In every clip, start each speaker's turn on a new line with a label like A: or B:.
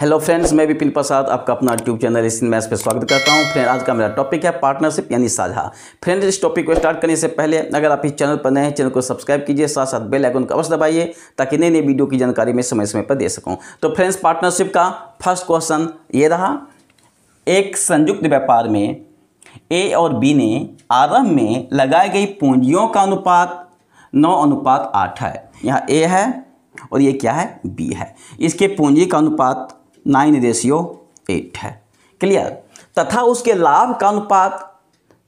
A: hello friends मैं विपिन प्रसाद आपका अपना यूट्यूब चैनल इस मैच पर स्वागत करता हूं फ्रेंड आज का मेरा टॉपिक है पार्टनरशिप यानी साझा फ्रेंड्स इस टॉपिक को स्टार्ट करने से पहले अगर आप इस चैनल पर नए हैं चैनल को सब्सक्राइब कीजिए साथ साथ बेल आइकन को अवश्य दबाइए ताकि नई नई वीडियो की जानकारी मैं समय समय पर दे सकूँ तो फ्रेंड्स पार्टनरशिप का फर्स्ट क्वेश्चन ये रहा एक संयुक्त व्यापार में ए और बी ने आरंभ में लगाई गई पूंजियों का अनुपात नौ अनुपात आठ है यहाँ ए है और ये क्या है बी है इसके पूंजी का अनुपात नाइन रेशियो एट है क्लियर तथा उसके लाभ का अनुपात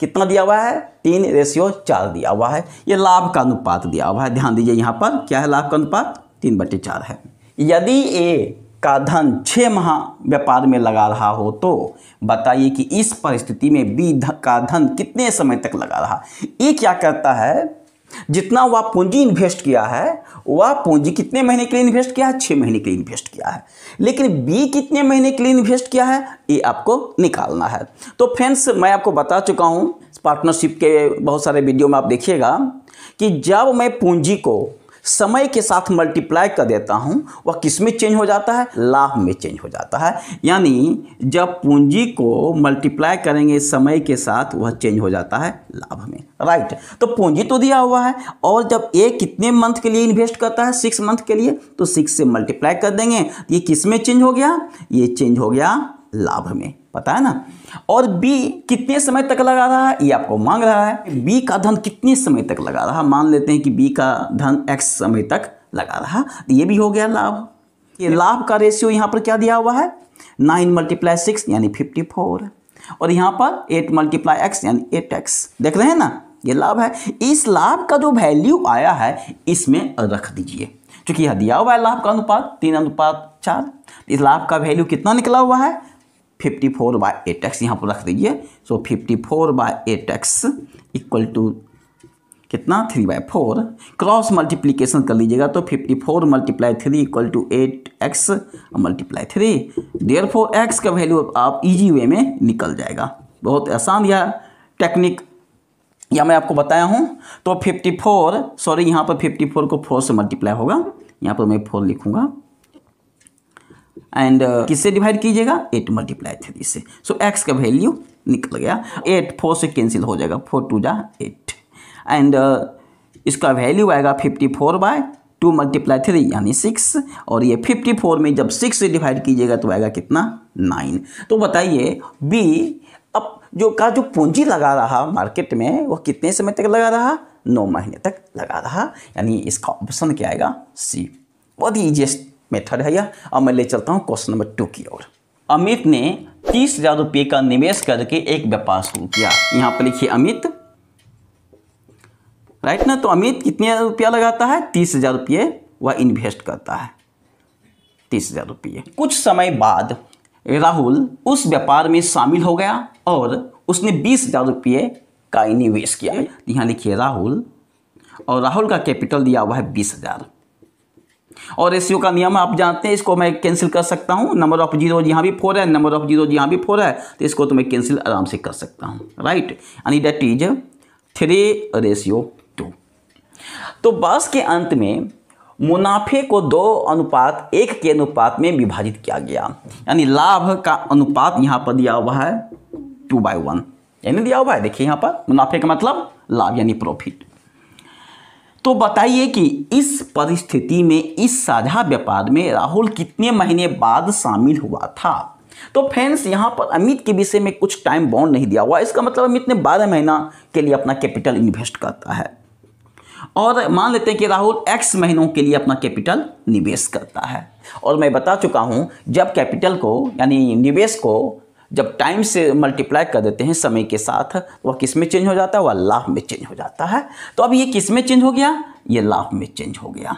A: कितना दिया हुआ है तीन रेशियो चार दिया हुआ है ये लाभ का अनुपात दिया हुआ है ध्यान दीजिए यहाँ पर क्या है लाभ का अनुपात तीन बटे चार है यदि ए का धन छः माह व्यापार में लगा रहा हो तो बताइए कि इस परिस्थिति में बी का धन कितने समय तक लगा रहा ये क्या करता है जितना वह पूंजी इन्वेस्ट किया है वह पूंजी कितने महीने के लिए इन्वेस्ट किया है छः महीने के लिए इन्वेस्ट किया है लेकिन बी कितने महीने के लिए इन्वेस्ट किया है ये आपको निकालना है तो फ्रेंड्स मैं आपको बता चुका हूँ पार्टनरशिप के बहुत सारे वीडियो में आप देखिएगा कि जब मैं पूंजी को समय के साथ मल्टीप्लाई कर देता हूँ वह किस में चेंज हो जाता है लाभ में चेंज हो जाता है यानी जब पूंजी को मल्टीप्लाई करेंगे समय के साथ वह चेंज हो जाता है लाभ में राइट तो पूंजी तो दिया हुआ है और जब ए कितने मंथ के लिए इन्वेस्ट करता है सिक्स मंथ के लिए तो सिक्स से मल्टीप्लाई कर देंगे ये किस में चेंज हो गया ये चेंज हो गया लाभ में पता है ना और बी कितने समय तक लगा रहा है ये आपको मांग रहा है बी का धन कितने समय तक लगा रहा मान लेते हैं कि बी का धन एक्स समय तक लगा रहा तो ये भी हो गया लाभ ये लाभ का रेशियो यहाँ पर क्या दिया हुआ है नाइन मल्टीप्लाई सिक्स यानी फिफ्टी फोर और यहाँ पर एट मल्टीप्लाई एक्स यानी एट एक्स देख रहे हैं ना ये लाभ है इस लाभ का जो वैल्यू आया है इसमें रख दीजिए क्योंकि यह दिया हुआ है लाभ का अनुपात तीन अनुपात चार इस लाभ का वैल्यू कितना निकला हुआ है fifty four by eight x यहाँ पर रख दीजिए so fifty four by eight x equal to कितना three by four cross multiplication कर लीजिएगा तो fifty four multiply three equal to eight x multiply three there four x का value आप इजी वे में निकल जाएगा बहुत आसान यह टेक्निक या मैं आपको बताया हूँ तो फिफ्टी फोर सॉरी यहाँ पर फिफ्टी फोर को फोर से मल्टीप्लाई होगा यहाँ पर मैं फोर लिखूँगा एंड uh, किससे डिवाइड कीजिएगा एट मल्टीप्लाई थ्री से सो so, एक्स का वैल्यू निकल गया एट फोर से कैंसिल हो जाएगा फोर टू जा एट एंड uh, इसका वैल्यू आएगा fifty four by two multiply three यानी सिक्स और ये फिफ्टी फोर में जब सिक्स से डिवाइड कीजिएगा तो आएगा कितना नाइन तो बताइए बी अब जो का जो पूंजी लगा रहा मार्केट में वो कितने समय तक लगा रहा नौ महीने तक लगा रहा यानी इसका ऑप्शन क्या आएगा सी बहुत ईजिएस्ट मेथड है यह अब मैं ले चलता हूँ क्वेश्चन नंबर टू की ओर अमित ने तीस हजार रुपये का निवेश करके एक व्यापार शुरू किया यहाँ पर लिखिए अमित राइट ना तो अमित कितने रुपया लगाता है तीस हजार रुपये वह इन्वेस्ट करता है तीस हजार रुपये कुछ समय बाद राहुल उस व्यापार में शामिल हो गया और उसने बीस हजार रुपये का निवेश किया यहाँ लिखिए राहुल और राहुल का कैपिटल दिया हुआ है बीस हज़ार और रेशियो का नियम आप जानते हैं इसको मैं कैंसिल कर सकता हूँ नंबर ऑफ जीरो यहाँ भी फोर है नंबर ऑफ जीरो यहाँ भी फोर है तो इसको तो मैं कैंसिल आराम से कर सकता हूँ राइट यानी that is three ratio two तो बस के अंत में मुनाफे को दो अनुपात एक के अनुपात में विभाजित किया गया यानी लाभ का अनुपात यहाँ पर दिया हुआ है टू बाई वन यानी दिया हुआ है देखिए यहाँ पर मुनाफे का मतलब लाभ यानी प्रॉफिट तो बताइए कि इस परिस्थिति में इस साझा व्यापार में राहुल कितने महीने बाद शामिल हुआ था तो फ्रेंड्स यहां पर अमित के विषय में कुछ टाइम बॉन्ड नहीं दिया हुआ इसका मतलब अमित ने बारह महीना के लिए अपना कैपिटल इन्वेस्ट करता है और मान लेते हैं कि राहुल एक्स महीनों के लिए अपना कैपिटल निवेश करता है और मैं बता चुका हूं जब कैपिटल को यानी निवेश को जब टाइम से मल्टीप्लाई कर देते हैं समय के साथ तो वह किस में चेंज हो जाता है वह लाभ में चेंज हो जाता है तो अब ये किस में चेंज हो गया ये लाभ में चेंज हो गया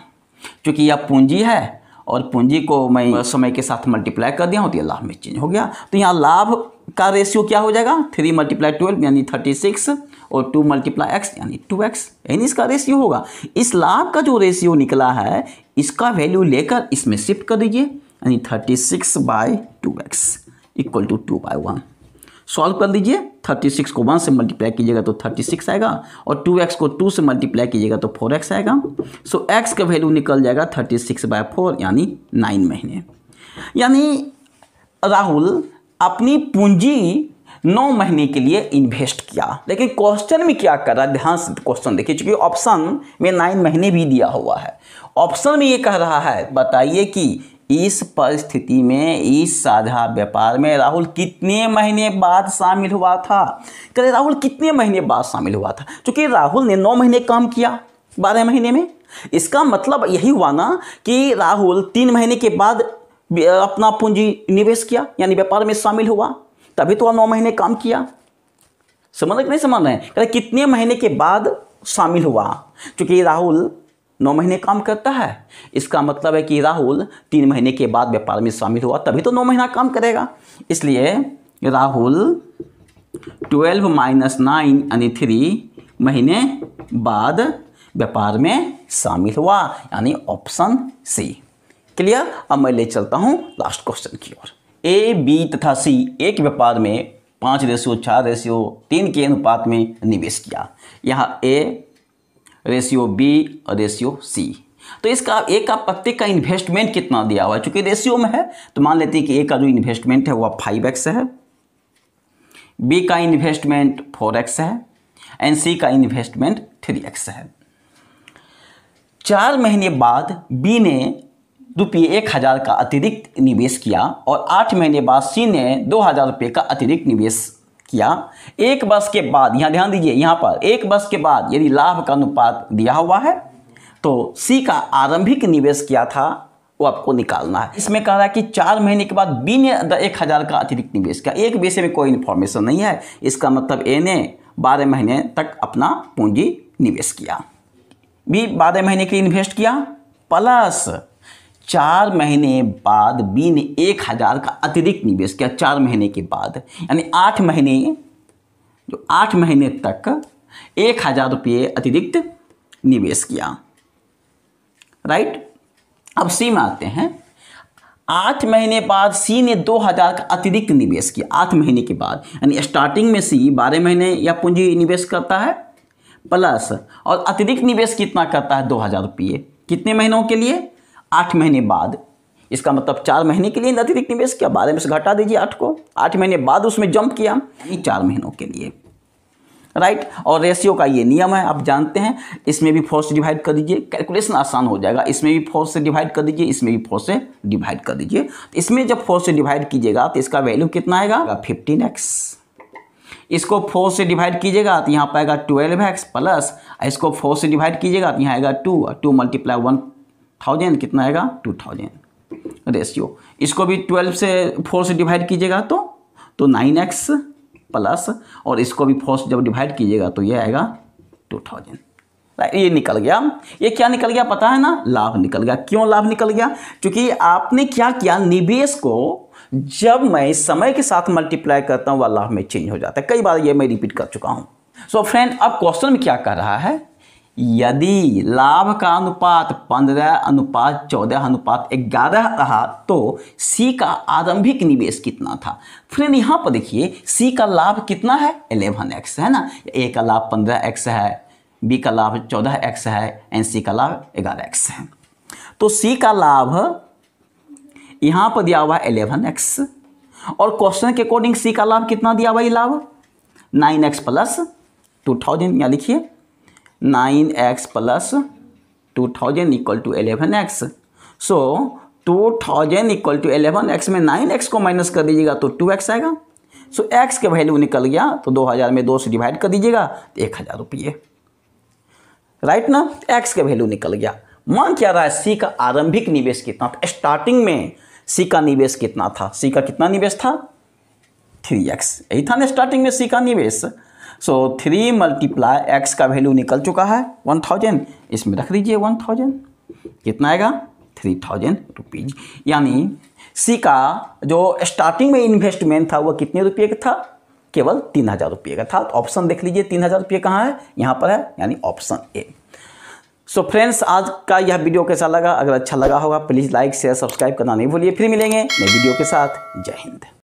A: क्योंकि यह पूंजी है और पूंजी को मैं समय के साथ मल्टीप्लाई कर दिया हूँ तो यह लाभ में चेंज हो गया तो यहाँ लाभ का रेशियो क्या हो जाएगा थ्री मल्टीप्लाई ट्वेल्व यानी थर्टी सिक्स और टू मल्टीप्लाई एक्स यानी टू एक्स यानी इसका रेशियो होगा इस लाभ का जो रेशियो निकला है इसका वैल्यू लेकर इसमें शिफ्ट कर दीजिए यानी thirty six by two x equal to two by one solve कर दीजिए थर्टी सिक्स को वन से मल्टीप्लाई कीजिएगा तो थर्टी सिक्स आएगा और टू एक्स को टू से मल्टीप्लाई कीजिएगा तो फोर एक्स आएगा सो एक्स का वैल्यू निकल जाएगा थर्टी सिक्स बाय फोर यानी नाइन महीने यानी राहुल अपनी पूंजी नौ महीने के लिए इन्वेस्ट किया लेकिन क्वेश्चन में क्या कर रहा है ध्यान से क्वेश्चन देखिए चूंकि ऑप्शन में नाइन महीने भी दिया हुआ है ऑप्शन में ये कह रहा है बताइए कि इस परिस्थिति में इस साझा व्यापार में राहुल कितने महीने बाद शामिल हुआ था कह राहुल कितने महीने बाद शामिल हुआ था क्योंकि राहुल ने नौ महीने काम किया बारह महीने में इसका मतलब यही हुआ ना कि राहुल तीन महीने के बाद अपना पूंजी निवेश किया यानी व्यापार में शामिल हुआ तभी तो वह नौ महीने काम किया समझ रहे नहीं समझ रहे कितने महीने के बाद शामिल हुआ क्योंकि राहुल नौ महीने काम करता है इसका मतलब है कि राहुल तीन महीने के बाद व्यापार में शामिल हुआ तभी तो नौ महीना काम करेगा इसलिए राहुल ट्वेल्व माइनस नाइन यानी थ्री महीने बाद व्यापार में शामिल हुआ यानी ऑप्शन सी क्लियर अब मैं ले चलता हूँ लास्ट क्वेश्चन की ओर ए बी तथा सी एक व्यापार में पाँच रेशियो चार रेशियो तीन के अनुपात में निवेश किया यहाँ ए रेशियो बी और रेशियो सी तो इसका ए का पत्ते का इन्वेस्टमेंट कितना दिया हुआ है चूंकि रेशियो में है तो मान लेते हैं कि ए का जो इन्वेस्टमेंट है वह फाइव एक्स है बी का इन्वेस्टमेंट फोर एक्स है एंड सी का इन्वेस्टमेंट थ्री एक्स है चार महीने बाद बी ने रुपये एक हज़ार का अतिरिक्त निवेश किया और आठ महीने बाद सी ने दो हज़ार रुपये का अतिरिक्त निवेश किया एक वर्ष के बाद यहां ध्यान दीजिए यहां पर एक वर्ष के बाद यदि लाभ का अनुपात दिया हुआ है तो सी का आरंभिक निवेश किया था वो आपको निकालना है इसमें कह रहा है कि चार महीने के बाद बी ने एक हज़ार का अतिरिक्त निवेश किया एक विषय में कोई इन्फॉर्मेशन नहीं है इसका मतलब ए ने बारह महीने तक अपना पूंजी निवेश किया बी बारह महीने के लिए इन्वेस्ट किया प्लस चार महीने बाद बी ने एक हज़ार का अतिरिक्त निवेश किया चार महीने के बाद यानी आठ महीने जो आठ महीने तक एक हज़ार रुपये अतिरिक्त निवेश किया राइट अब सी में आते हैं आठ महीने बाद सी ने दो हज़ार का अतिरिक्त निवेश किया आठ महीने के बाद यानी स्टार्टिंग में सी बारह महीने या पूंजी निवेश करता है प्लस और अतिरिक्त निवेश कितना करता है दो हज़ार रुपये कितने महीनों के लिए आठ महीने बाद इसका मतलब चार महीने के लिए अतिरिक्त निवेश किया बारह में से घटा दीजिए आठ को आठ महीने बाद उसमें जंप किया यानी चार महीनों के लिए राइट और रेशियो का ये नियम है आप जानते हैं इसमें भी फोर से डिवाइड कर दीजिए कैलकुलेशन आसान हो जाएगा इसमें भी फोर से डिवाइड कर दीजिए इसमें भी फोर से डिवाइड कर दीजिए तो इसमें जब फोर से डिवाइड कीजिएगा तो इसका वैल्यू कितना आएगा फिफ्टीन एक्स इसको फोर से डिवाइड कीजिएगा तो यहाँ पर आएगा ट्वेल्व एक्स प्लस इसको फोर से डिवाइड कीजिएगा तो यहाँ आएगा two two multiply one thousand कितना आएगा टू थाउजेंड रेशियो इसको भी ट्वेल्व से फोर से डिवाइड कीजिएगा तो तो नाइन एक्स प्लस और इसको भी फोर जब डिवाइड कीजिएगा तो ये आएगा टू थाउजेंड ये निकल गया ये क्या निकल गया पता है ना लाभ निकल गया क्यों लाभ निकल गया क्योंकि आपने क्या किया निवेश को जब मैं समय के साथ मल्टीप्लाई करता हूँ वह लाभ में चेंज हो जाता है कई बार ये मैं रिपीट कर चुका हूँ सो so फ्रेंड अब क्वेश्चन में क्या कर रहा है यदि लाभ का अनुपात पंद्रह अनुपात चौदह अनुपात ग्यारह रहा तो सी का आरंभिक निवेश कितना था फ्रेंड यहाँ पर देखिए सी का लाभ कितना है एलेवन एक्स है ना ए का लाभ पंद्रह एक्स है बी का लाभ चौदह एक्स है एंड सी का लाभ ग्यारह एक्स है तो सी का लाभ यहाँ पर दिया हुआ है एलेवन एक्स और क्वेश्चन के अकॉर्डिंग सी का लाभ कितना दिया हुआ लाभ nine x plus two thousand यहाँ लिखिए nine x plus two thousand equal to eleven x so two thousand equal to eleven x में नाइन एक्स को माइनस कर दीजिएगा तो टू एक्स आएगा सो so, एक्स के वैल्यू निकल गया तो दो हज़ार में दो से डिवाइड कर दीजिएगा तो एक हज़ार रुपये राइट ना एक्स का वैल्यू निकल गया मान क्या रहा है सी का आरंभिक निवेश कितना था स्टार्टिंग में सी का निवेश कितना था सी का कितना निवेश था थ्री एक्स यही था ना स्टार्टिंग में सी का निवेश सो थ्री मल्टीप्लाई एक्स का वैल्यू निकल चुका है वन थाउजेंड इसमें रख दीजिए वन थाउजेंड कितना आएगा थ्री थाउजेंड रुपीज़ यानी सी का जो स्टार्टिंग में इन्वेस्टमेंट था वह कितने रुपये का था केवल तीन हज़ार रुपये का था तो ऑप्शन देख लीजिए तीन हज़ार रुपये कहाँ है यहाँ पर है यानी ऑप्शन ए सो फ्रेंड्स आज का यह वीडियो कैसा लगा अगर अच्छा लगा होगा प्लीज़ लाइक शेयर सब्सक्राइब करना नहीं भूलिए फिर मिलेंगे नए वीडियो के साथ जय हिंद